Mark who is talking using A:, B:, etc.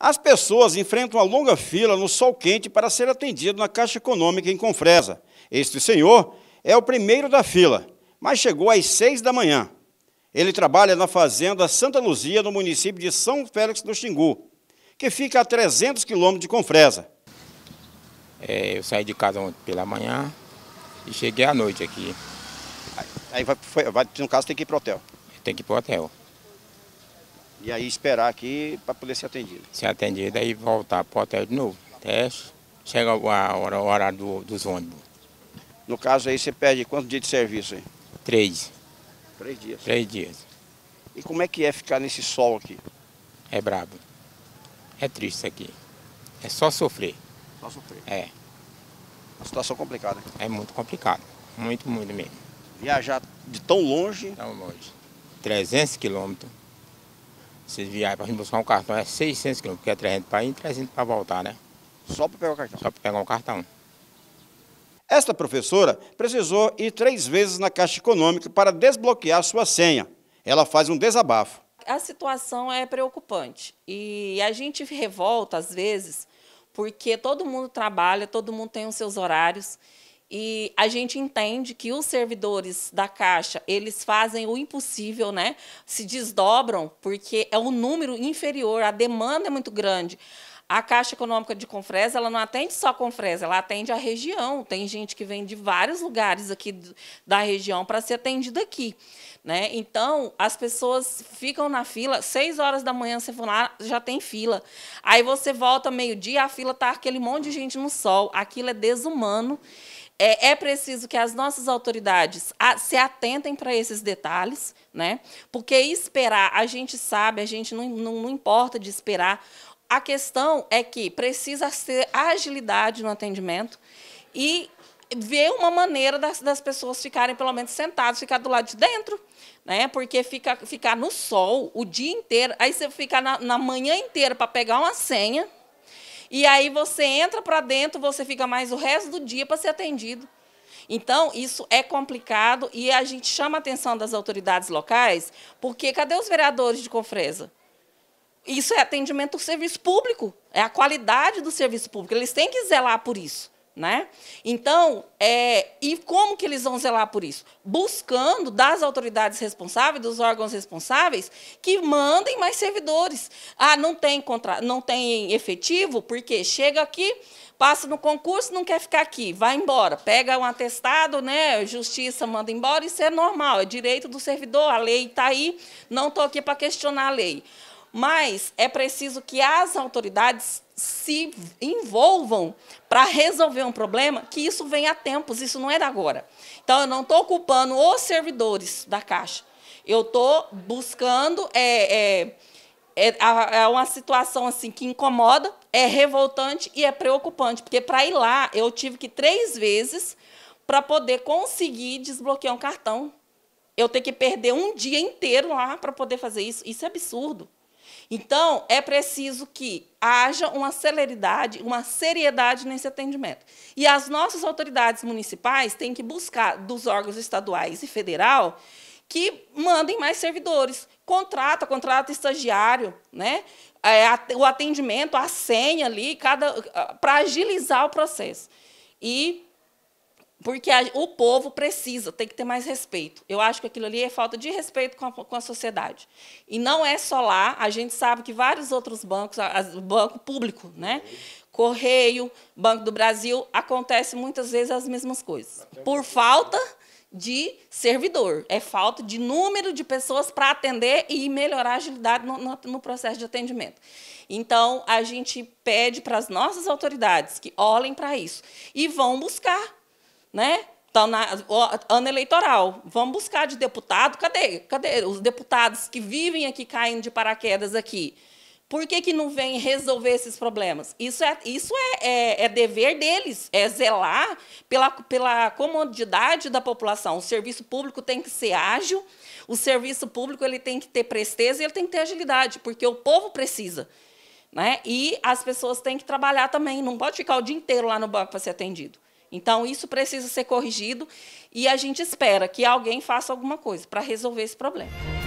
A: As pessoas enfrentam uma longa fila no sol quente para ser atendido na Caixa Econômica em Confresa. Este senhor é o primeiro da fila, mas chegou às seis da manhã. Ele trabalha na fazenda Santa Luzia, no município de São Félix do Xingu, que fica a 300 quilômetros de Confresa.
B: É, eu saí de casa ontem pela manhã e cheguei à noite aqui.
A: Aí, vai, foi, vai, no caso, tem que
B: ir para o hotel? Tem que ir para o hotel.
A: E aí esperar aqui para poder ser atendido.
B: Ser atendido, aí voltar para o hotel de novo. Teste, chega a hora, a hora do, dos ônibus.
A: No caso aí você perde quantos dias de serviço aí? Três. Três dias? Três dias. E como é que é ficar nesse sol aqui?
B: É brabo. É triste aqui. É só sofrer. Só sofrer? É. Uma situação é complicada. É muito complicado. Muito, muito mesmo.
A: Viajar de tão longe? Tão
B: longe. 300 quilômetros. Se vier para buscar um cartão é 600 quilômetros, porque é 300 para ir e 300 para voltar, né? Só para pegar o cartão? Só para pegar um cartão.
A: Esta professora precisou ir três vezes na Caixa Econômica para desbloquear sua senha. Ela faz um desabafo.
C: A situação é preocupante e a gente revolta às vezes porque todo mundo trabalha, todo mundo tem os seus horários e a gente entende que os servidores da Caixa, eles fazem o impossível, né? Se desdobram, porque é um número inferior, a demanda é muito grande. A Caixa Econômica de Confresa, ela não atende só Confresa, ela atende a região. Tem gente que vem de vários lugares aqui da região para ser atendida aqui. Né? Então, as pessoas ficam na fila, seis horas da manhã você for lá, já tem fila. Aí você volta meio-dia, a fila tá aquele monte de gente no sol. Aquilo é desumano é, é preciso que as nossas autoridades a, se atentem para esses detalhes, né? porque esperar, a gente sabe, a gente não, não, não importa de esperar. A questão é que precisa ser agilidade no atendimento e ver uma maneira das, das pessoas ficarem, pelo menos, sentadas, ficar do lado de dentro. Né? Porque fica, ficar no sol o dia inteiro, aí você ficar na, na manhã inteira para pegar uma senha e aí você entra para dentro, você fica mais o resto do dia para ser atendido. Então, isso é complicado e a gente chama a atenção das autoridades locais, porque cadê os vereadores de Confresa? Isso é atendimento do serviço público, é a qualidade do serviço público. Eles têm que zelar por isso. Né? Então, é, e como que eles vão zelar por isso? Buscando das autoridades responsáveis, dos órgãos responsáveis, que mandem mais servidores. Ah, não tem, contra, não tem efetivo, porque chega aqui, passa no concurso, não quer ficar aqui, vai embora, pega um atestado, né? Justiça manda embora, isso é normal, é direito do servidor, a lei está aí, não estou aqui para questionar a lei mas é preciso que as autoridades se envolvam para resolver um problema, que isso vem há tempos, isso não é da agora. Então, eu não estou culpando os servidores da Caixa. Eu estou buscando. É, é, é, é, uma situação assim que incomoda, é revoltante e é preocupante, porque para ir lá eu tive que três vezes para poder conseguir desbloquear um cartão. Eu tenho que perder um dia inteiro lá para poder fazer isso. Isso é absurdo. Então, é preciso que haja uma celeridade, uma seriedade nesse atendimento. E as nossas autoridades municipais têm que buscar dos órgãos estaduais e federal que mandem mais servidores. Contrata, contrata estagiário, né? É, o atendimento, a senha ali, ah, para agilizar o processo. E porque a, o povo precisa, tem que ter mais respeito. Eu acho que aquilo ali é falta de respeito com a, com a sociedade. E não é só lá, a gente sabe que vários outros bancos, as, banco público, né? Correio, Banco do Brasil, acontece muitas vezes as mesmas coisas. Por falta de servidor, é falta de número de pessoas para atender e melhorar a agilidade no, no, no processo de atendimento. Então, a gente pede para as nossas autoridades que olhem para isso e vão buscar né? Estão tá na ó, ano eleitoral. Vamos buscar de deputado. Cadê? Cadê os deputados que vivem aqui caindo de paraquedas aqui? Por que, que não vem resolver esses problemas? Isso é, isso é, é, é, dever deles, é zelar pela, pela comodidade da população. O serviço público tem que ser ágil, o serviço público ele tem que ter presteza e ele tem que ter agilidade, porque o povo precisa. Né? E as pessoas têm que trabalhar também, não pode ficar o dia inteiro lá no banco para ser atendido. Então, isso precisa ser corrigido e a gente espera que alguém faça alguma coisa para resolver esse problema.